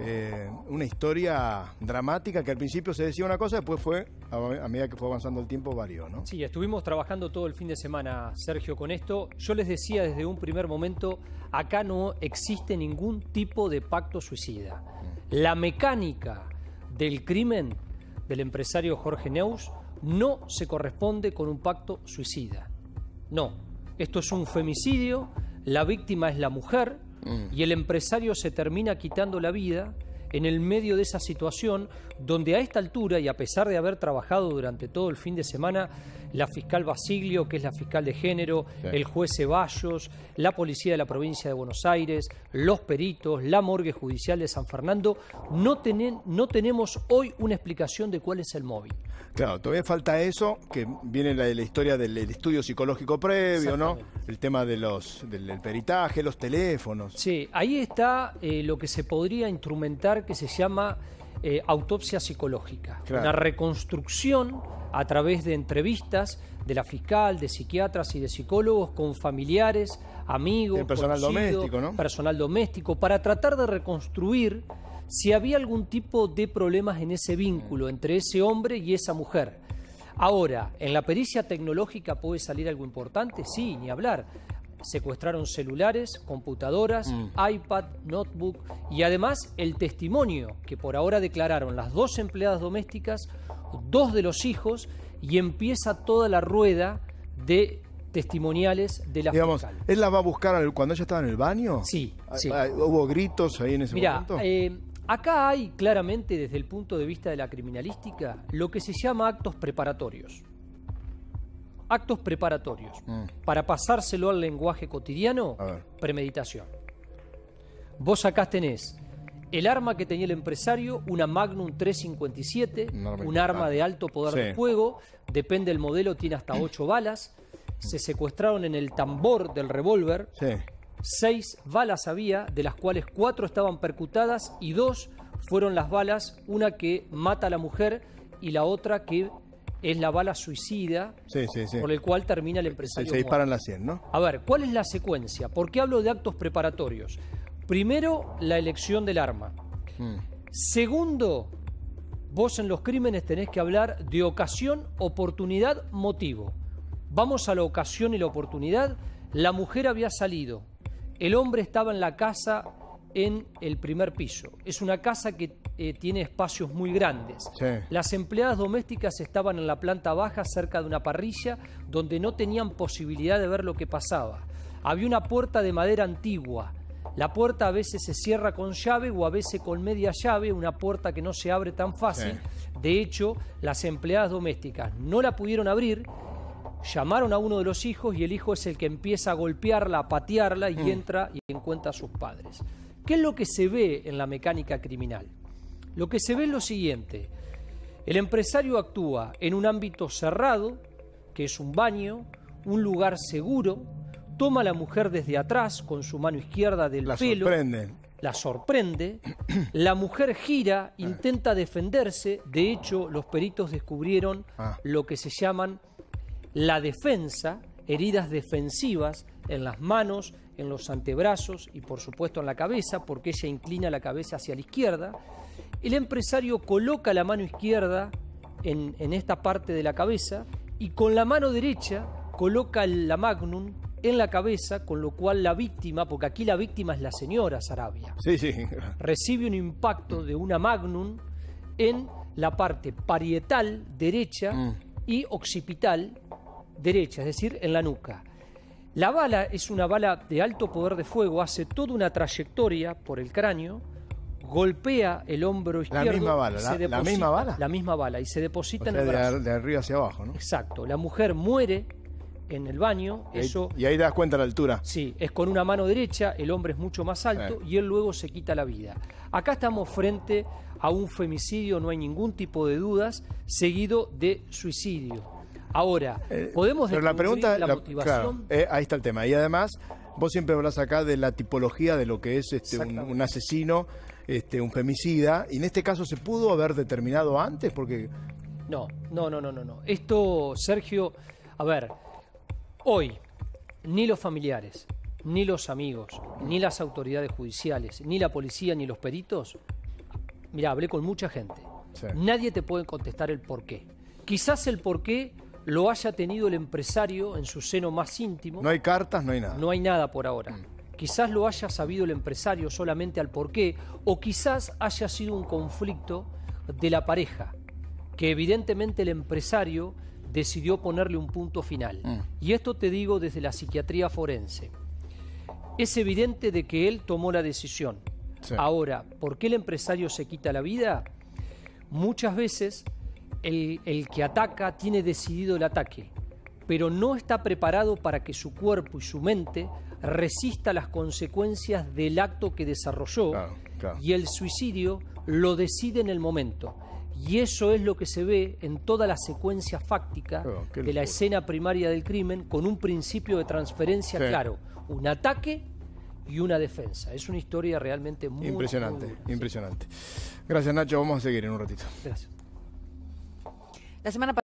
Eh, una historia dramática que al principio se decía una cosa, después fue, a, a, medida que fue avanzando el tiempo, varió, ¿no? Sí, estuvimos trabajando todo el fin de semana, Sergio, con esto. Yo les decía desde un primer momento, acá no existe ningún tipo de pacto suicida. La mecánica del crimen del empresario Jorge Neus no se corresponde con un pacto suicida. No, esto es un femicidio, la víctima es la mujer, y el empresario se termina quitando la vida en el medio de esa situación donde a esta altura y a pesar de haber trabajado durante todo el fin de semana, la fiscal Basilio, que es la fiscal de género, el juez Ceballos, la policía de la provincia de Buenos Aires, los peritos, la morgue judicial de San Fernando, no, tenen, no tenemos hoy una explicación de cuál es el móvil. Claro, todavía falta eso, que viene la, historia del estudio psicológico previo, ¿no? El tema de los, del, peritaje, los teléfonos. Sí, ahí está eh, lo que se podría instrumentar que se llama eh, autopsia psicológica, una reconstrucción a través de entrevistas de la fiscal, de psiquiatras y de psicólogos con familiares, amigos, personal doméstico, personal doméstico, para tratar de reconstruir si había algún tipo de problemas en ese vínculo entre ese hombre y esa mujer. Ahora, ¿en la pericia tecnológica puede salir algo importante? Sí, ni hablar secuestraron celulares, computadoras, mm. iPad, notebook y además el testimonio que por ahora declararon las dos empleadas domésticas, dos de los hijos y empieza toda la rueda de testimoniales de la Digamos, ¿él la va a buscar cuando ella estaba en el baño? Sí, ah, ah, ¿Hubo gritos ahí en ese momento? Eh, acá hay claramente desde el punto de vista de la criminalística lo que se llama actos preparatorios actos preparatorios. Mm. Para pasárselo al lenguaje cotidiano, premeditación. Vos acá tenés el arma que tenía el empresario, una Magnum 357, un arma de alto poder de fuego, depende del modelo, tiene hasta ocho balas. Se secuestraron en el tambor del revólver. Seis balas había, de las cuales cuatro estaban percutadas y dos fueron las balas, una que mata a la mujer y la otra que es la bala suicida por el cual termina el empresario. Se, disparan las 100, ¿no? A ver, ¿cuál es la secuencia? ¿Por qué hablo de actos preparatorios? Primero, la elección del arma. Mm. Segundo, vos en los crímenes tenés que hablar de ocasión, oportunidad, motivo. Vamos a la ocasión y la oportunidad. La mujer había salido, el hombre estaba en la casa en el primer piso. Es una casa que eh, tiene espacios muy grandes. Las empleadas domésticas estaban en la planta baja cerca de una parrilla donde no tenían posibilidad de ver lo que pasaba. Había una puerta de madera antigua. La puerta a veces se cierra con llave o a veces con media llave, una puerta que no se abre tan fácil. De hecho, las empleadas domésticas no la pudieron abrir Llamaron a uno de los hijos y el hijo es el que empieza a golpearla, a patearla y mm. entra y encuentra a sus padres. ¿Qué es lo que se ve en la mecánica criminal? Lo que se ve es lo siguiente. El empresario actúa en un ámbito cerrado, que es un baño, un lugar seguro, toma a la mujer desde atrás con su mano izquierda del la pelo. La sorprende. La mujer gira, ah. intenta defenderse. De hecho, los peritos descubrieron ah. lo que se llaman la defensa, heridas defensivas en las manos, en los antebrazos y por supuesto en la cabeza, porque ella inclina la cabeza hacia la izquierda el empresario coloca la mano izquierda en, esta parte de la cabeza y con la mano derecha coloca la magnum en la cabeza, con lo cual la víctima, porque aquí la víctima es la señora Sarabia, recibe un impacto de una magnum en la parte parietal derecha mm. y occipital derecha, es decir, en la nuca. La bala es una bala de alto poder de fuego, hace toda una trayectoria por el cráneo golpea el hombro izquierdo. La misma bala, la, ¿la misma bala. La misma bala y se deposita en el brazo. De, arriba hacia abajo, ¿no? Exacto. La mujer muere en el baño, y eso... Ahí, y ahí te das cuenta la altura. Sí, es con una mano derecha, el hombre es mucho más alto y él luego se quita la vida. Acá estamos frente a un femicidio, no hay ningún tipo de dudas, seguido de suicidio. Ahora, eh, podemos decir Pero la pregunta, la, la motivación? Eh, ahí está el tema. Y además, vos siempre hablas acá de la tipología de lo que es este, un, asesino este, un femicida. Y en este caso se pudo haber determinado antes porque... No, no, no, no, no. no. Esto, Sergio, a ver, hoy ni los familiares, ni los amigos, ni las autoridades judiciales, ni la policía, ni los peritos, mira, hablé con mucha gente. Nadie te puede contestar el porqué. Quizás el porqué lo haya tenido el empresario en su seno más íntimo. No hay cartas, no hay nada. No hay nada por ahora. Mm. Quizás lo haya sabido el empresario solamente al porqué, o quizás haya sido un conflicto de la pareja, que evidentemente el empresario decidió ponerle un punto final. Mm. Y esto te digo desde la psiquiatría forense. Es evidente de que él tomó la decisión. Ahora, ¿por qué el empresario se quita la vida? Muchas veces el, el que ataca tiene decidido el ataque, pero no está preparado para que su cuerpo y su mente resista las consecuencias del acto que desarrolló y el suicidio lo decide en el momento. Y eso es lo que se ve en toda la secuencia fáctica de la escena primaria del crimen con un principio de transferencia claro, un ataque y una defensa. Es una historia realmente muy impresionante, impresionante. Gracias Nacho, vamos a seguir en un ratito. Gracias. La semana